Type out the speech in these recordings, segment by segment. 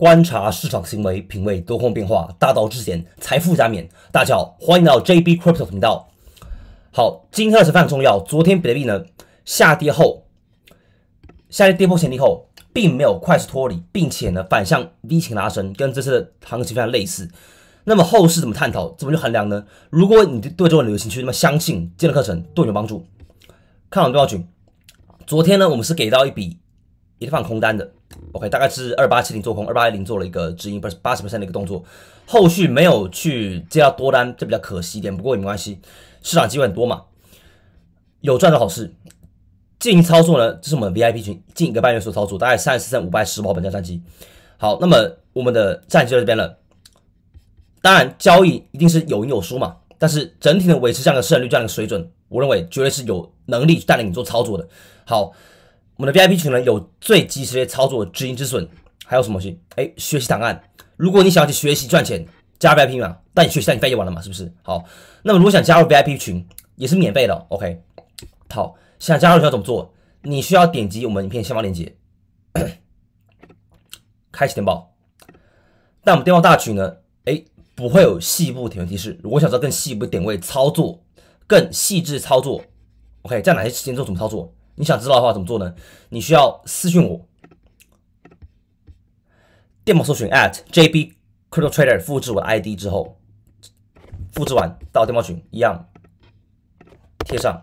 观察市场行为，品味多空变化，大道至简，财富加冕。大家好，欢迎来到 JB Crypto 频道。好，今天也是非常重要。昨天比特币呢下跌后，下跌跌破前低后，并没有快速脱离，并且呢反向 V 型拉升，跟这次行情非常类似。那么后市怎么探讨？怎么去衡量呢？如果你对这种流行趣，那么相信，今的课程对你有帮助。看好多少群，昨天呢我们是给到一笔。一直放空单的，OK，大概是二八七零做空，二八一零做了一个止盈，不是八十 percent 的一个动作，后续没有去接到多单，这比较可惜一点，不过也没关系，市场机会很多嘛，有赚的好事。进行操作呢，这是我们 VIP 群近一个半月所操作，大概三十四胜五败十保本加战绩。好，那么我们的战绩在这边了。当然，交易一定是有赢有输嘛，但是整体的维持这样的胜率这样的水准，我认为绝对是有能力带领你做操作的。好。我们的 VIP 群呢有最及时的操作止盈止损，还有什么去？哎，学习档案。如果你想要去学习赚钱，加 VIP 嘛，带你学习带你翻就完了嘛，是不是？好，那么如果想加入 VIP 群也是免费的，OK。好，想加入需要怎么做？你需要点击我们影片下方链接，开启电报。但我们电报大群呢？哎，不会有细部点位提示。如果想知道更细部点位操作，更细致操作，OK，在哪些时间做什么操作？你想知道的话怎么做呢？你需要私信我，电报搜寻 @JB Crypto Trader，复制我的 ID 之后，复制完到电报群一样，贴上。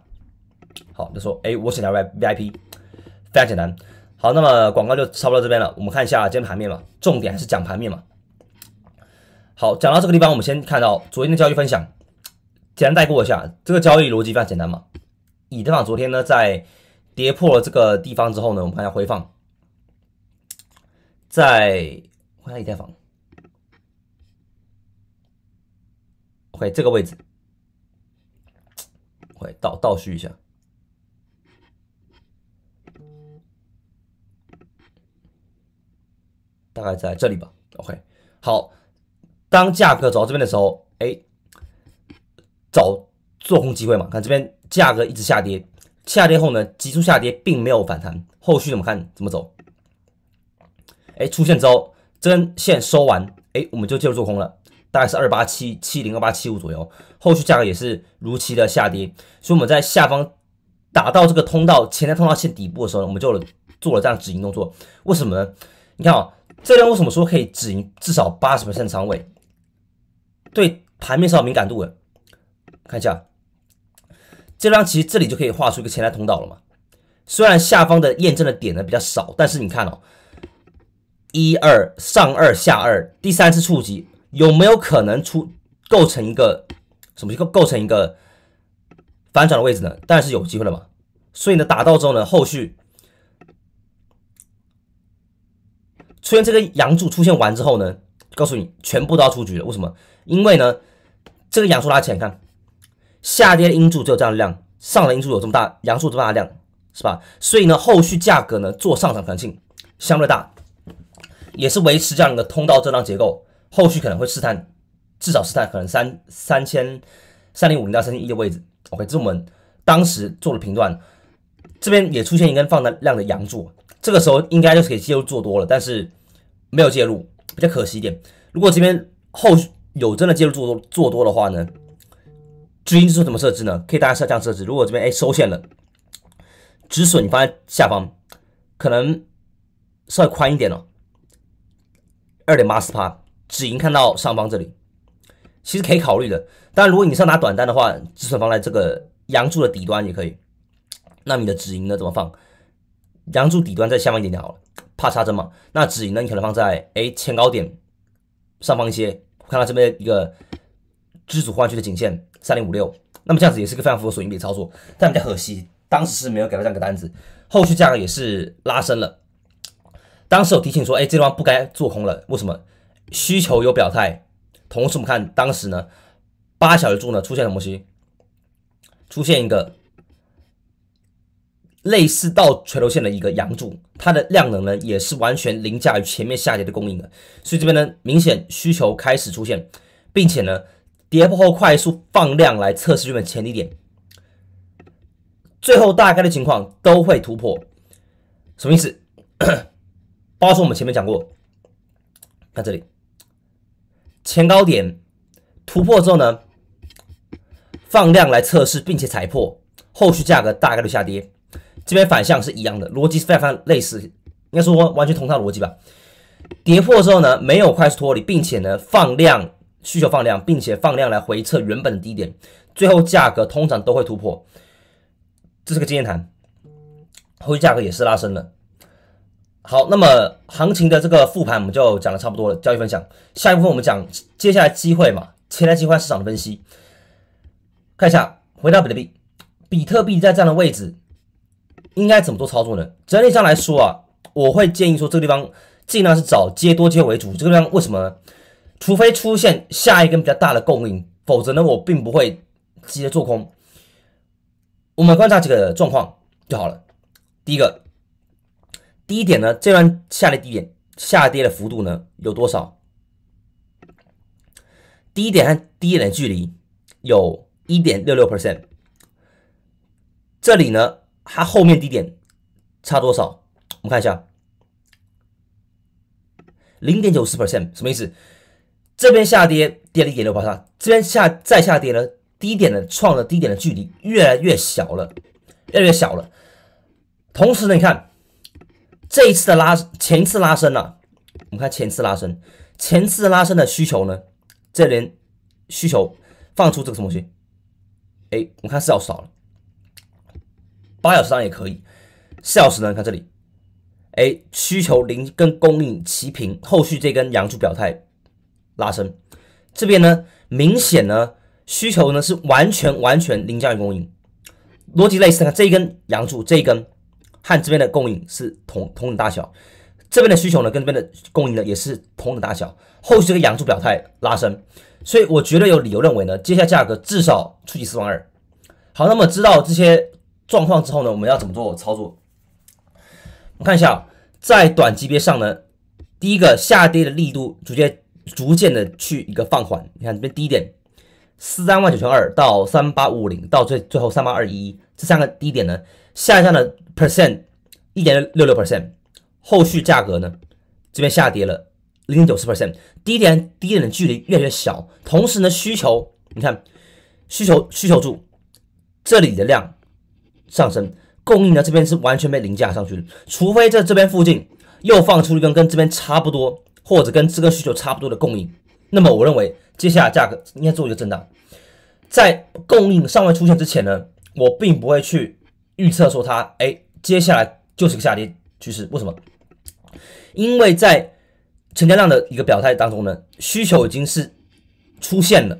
好，就说哎，我想加 VIP，非常简单。好，那么广告就差不多这边了。我们看一下今天盘面嘛，重点还是讲盘面嘛。好，讲到这个地方，我们先看到昨天的交易分享，简单带过一下，这个交易逻辑非常简单嘛。以太坊昨天呢在跌破了这个地方之后呢，我们看一下回放，在回看以太坊，OK，这个位置会倒倒叙一下，大概在这里吧。OK，好，当价格走到这边的时候，哎，找做空机会嘛，看这边价格一直下跌。下跌后呢，急速下跌并没有反弹，后续怎么看怎么走？哎，出现之后，这根线收完，哎，我们就介入做空了，大概是二八七七零二八七五左右，后续价格也是如期的下跌，所以我们在下方打到这个通道，前天通道线底部的时候呢，我们就做了这样止盈动作，为什么呢？你看啊，这边为什么说可以止盈至少八十的仓位？对盘面上敏感度的，看一下。这张其实这里就可以画出一个前台通道了嘛。虽然下方的验证的点呢比较少，但是你看哦，一二上二下二，第三次触及，有没有可能出构成一个什么构构成一个反转的位置呢？当然是有机会了嘛。所以呢，打到之后呢，后续出现这个阳柱出现完之后呢，告诉你全部都要出局了。为什么？因为呢，这个阳柱拉起来，看。下跌阴柱只有这样量，上的阴柱有这么大，阳柱这么大量，是吧？所以呢，后续价格呢做上涨可能性相对大，也是维持这样的通道震荡结构，后续可能会试探，至少试探可能三三千三零五零到三千一的位置。OK，这是我们当时做的评断，这边也出现一根放的量阳柱，这个时候应该就是可以介入做多了，但是没有介入，比较可惜一点。如果这边后续有真的介入做多做多的话呢？止盈指数怎么设置呢？可以大家设这样设置。如果这边哎收线了，止损你放在下方，可能稍微宽一点哦，二点八四帕。止盈看到上方这里，其实可以考虑的。但如果你是要拿短单的话，止损放在这个阳柱的底端也可以。那你的止盈呢怎么放？阳柱底端在下方一点点好了，怕差针嘛。那止盈呢，你可能放在哎前高点上方一些。看到这边一个支主换区的颈线。三零五六，那么这样子也是个非常符合损益比的操作，但比较可惜，当时是没有给到这样一个单子，后续价格也是拉升了。当时有提醒说，哎，这地方不该做空了，为什么？需求有表态，同时我们看当时呢，八小时柱呢出现什么东西？出现一个类似倒锤头线的一个阳柱，它的量能呢也是完全凌驾于前面下跌的供应的，所以这边呢明显需求开始出现，并且呢。跌破后快速放量来测试这边前低点，最后大概的情况都会突破。什么意思？包括我们前面讲过，看这里，前高点突破之后呢，放量来测试并且踩破，后续价格大概率下跌。这边反向是一样的逻辑是非常类似，应该说完全同套逻辑吧。跌破之后呢，没有快速脱离，并且呢放量。需求放量，并且放量来回测原本的低点，最后价格通常都会突破，这是个经验谈。后续价格也是拉升了。好，那么行情的这个复盘我们就讲的差不多了。交易分享，下一部分我们讲接下来机会嘛，前台来机会市场的分析。看一下，回到比特币，比特币在这样的位置应该怎么做操作呢？整体上来说啊，我会建议说这个地方尽量是找接多接为主。这个地方为什么？除非出现下一根比较大的供应，否则呢，我并不会直接做空。我们观察几个状况就好了。第一个第一点呢，这段下跌低点下跌的幅度呢有多少？低点和低点的距离有一点六六 percent。这里呢，它后面低点差多少？我们看一下，零点九四 percent，什么意思？这边下跌，跌了一点六八三，这边下再下跌呢，低点的创了低点的距离越来越小了，越来越小了。同时呢，你看这一次的拉前次拉升呢，我们看前次拉升，前次拉升的需求呢，这边需求放出这个什么东西？哎，我看四小时少了，八小时上也可以。四小时呢，看这里，哎，需求零跟供应齐平，后续这根阳柱表态。拉升这边呢，明显呢需求呢是完全完全凌驾于供应，逻辑类似看这一根阳柱这一根和这边的供应是同同等大小，这边的需求呢跟这边的供应呢也是同等大小，后续个阳柱表态拉升，所以我觉得有理由认为呢，接下来价格至少触及四万二。好，那么知道这些状况之后呢，我们要怎么做操作？我们看一下在短级别上呢，第一个下跌的力度逐渐。逐渐的去一个放缓，你看这边低点，三万九千二到三八五零到最最后三八二一，这三个低点呢，下降的 percent 一点六六 percent，后续价格呢这边下跌了零点九四 percent，低点低点的距离越来越小，同时呢需求，你看需求需求柱这里的量上升，供应呢这边是完全被凌驾上去了，除非在这边附近又放出一根跟这边差不多。或者跟这个需求差不多的供应，那么我认为接下来价格应该做一个震荡，在供应尚未出现之前呢，我并不会去预测说它哎接下来就是个下跌趋势。为什么？因为在成交量的一个表态当中呢，需求已经是出现了，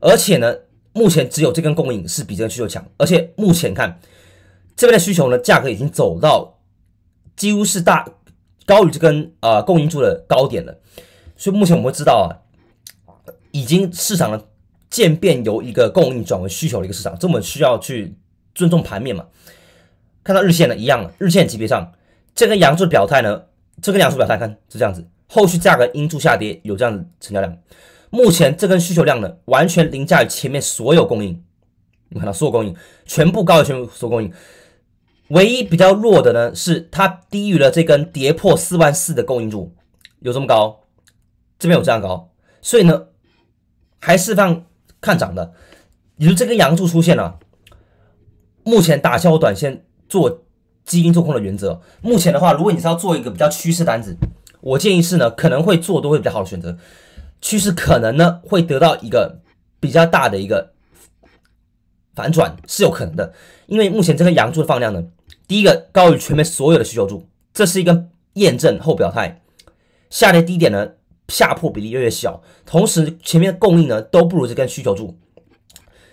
而且呢，目前只有这根供应是比这个需求强，而且目前看这边的需求呢，价格已经走到几乎是大。高于这根啊供应柱的高点了，所以目前我们会知道啊，已经市场渐变由一个供应转为需求的一个市场，这我们需要去尊重盘面嘛。看到日线呢一样了，日线级别上，这根阳柱表态呢，这根阳柱表态看是这样子，后续价格阴柱下跌有这样的成交量，目前这根需求量呢完全凌驾于前面所有供应，你看到有供应，全部高于全部所有供应。唯一比较弱的呢，是它低于了这根跌破四万四的供应柱，有这么高，这边有这样高，所以呢，还释放看涨的，也就这根阳柱出现了。目前打消我短线做基金做空的原则。目前的话，如果你是要做一个比较趋势单子，我建议是呢，可能会做都会比较好的选择，趋势可能呢会得到一个比较大的一个反转是有可能的，因为目前这根阳柱的放量呢。第一个高于前面所有的需求柱，这是一个验证后表态。下跌低点呢，下破比例越来越小，同时前面的供应呢都不如这根需求柱，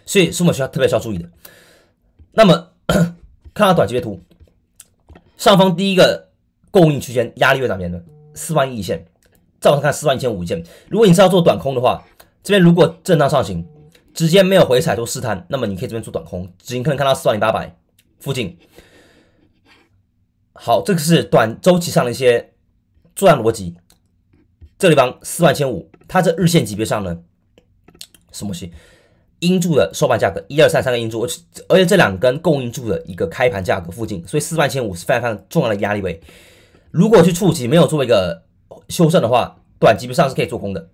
所以是我们需要特别需要注意的。那么 看到短级别图，上方第一个供应区间压力越大，偏的四万亿一线，再往看四万一千五一线。如果你是要做短空的话，这边如果震荡上行，直接没有回踩做试探，那么你可以这边做短空，直接可能看到四万零八百附近。好，这个是短周期上的一些作战逻辑。这地方四万千五，它在日线级别上呢，什么线？阴柱的收盘价格，一二三三个阴柱，而且这两根供应柱的一个开盘价格附近，所以四万千五是非常非常重要的压力位。如果去触及，没有做一个修正的话，短级别上是可以做空的。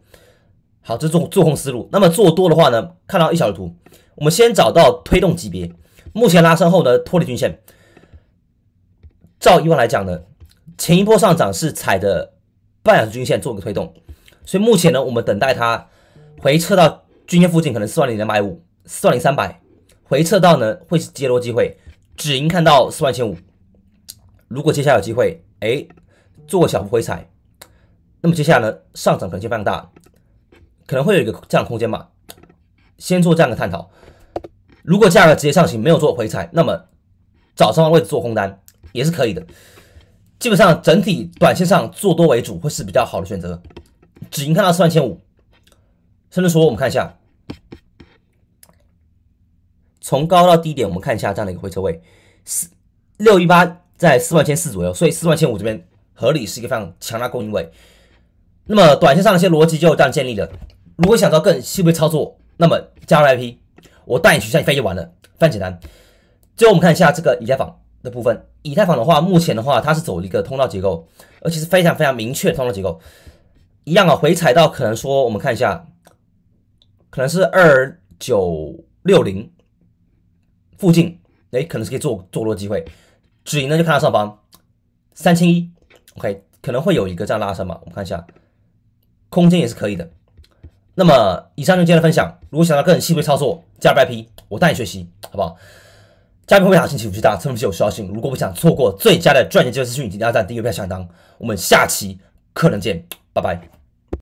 好，这是做做空思路。那么做多的话呢，看到一小的图，我们先找到推动级别，目前拉升后呢脱离均线。照以往来讲呢，前一波上涨是踩着半小时均线做个推动，所以目前呢，我们等待它回撤到均线附近，可能四万零两百五、四万零三百回撤到呢，会是接多机会，止盈看到四万一千五。如果接下来有机会，哎，做个小步回踩，那么接下来呢，上涨可能性放大，可能会有一个样的空间吧。先做这样的探讨。如果价格直接上行，没有做回踩，那么早上位置做空单。也是可以的，基本上整体短线上做多为主会是比较好的选择，止盈看到四万千五，甚至说我们看一下，从高到低点我们看一下这样的一个回撤位，四六一八在四万千四左右，所以四万千五这边合理是一个非常强大供应位，那么短线上的一些逻辑就这样建立了，如果想要更细微操作，那么加入 IP，我带你去向你飞就完了，非常简单。最后我们看一下这个以家坊。的部分，以太坊的话，目前的话，它是走一个通道结构，而且是非常非常明确通道结构。一样啊，回踩到可能说，我们看一下，可能是二九六零附近，哎，可能是可以做做多机会。止盈呢，就看上方三千一，OK，可能会有一个这样拉升吧。我们看一下，空间也是可以的。那么以上就今天的分享，如果想要更细微操作，加白皮，我带你学习，好不好？嘉宾们，大家好！不是大家周末有得收听。如果不想错过最佳的赚钱机会资讯，请要赞、订阅、票、响当。我们下期课程见，拜拜。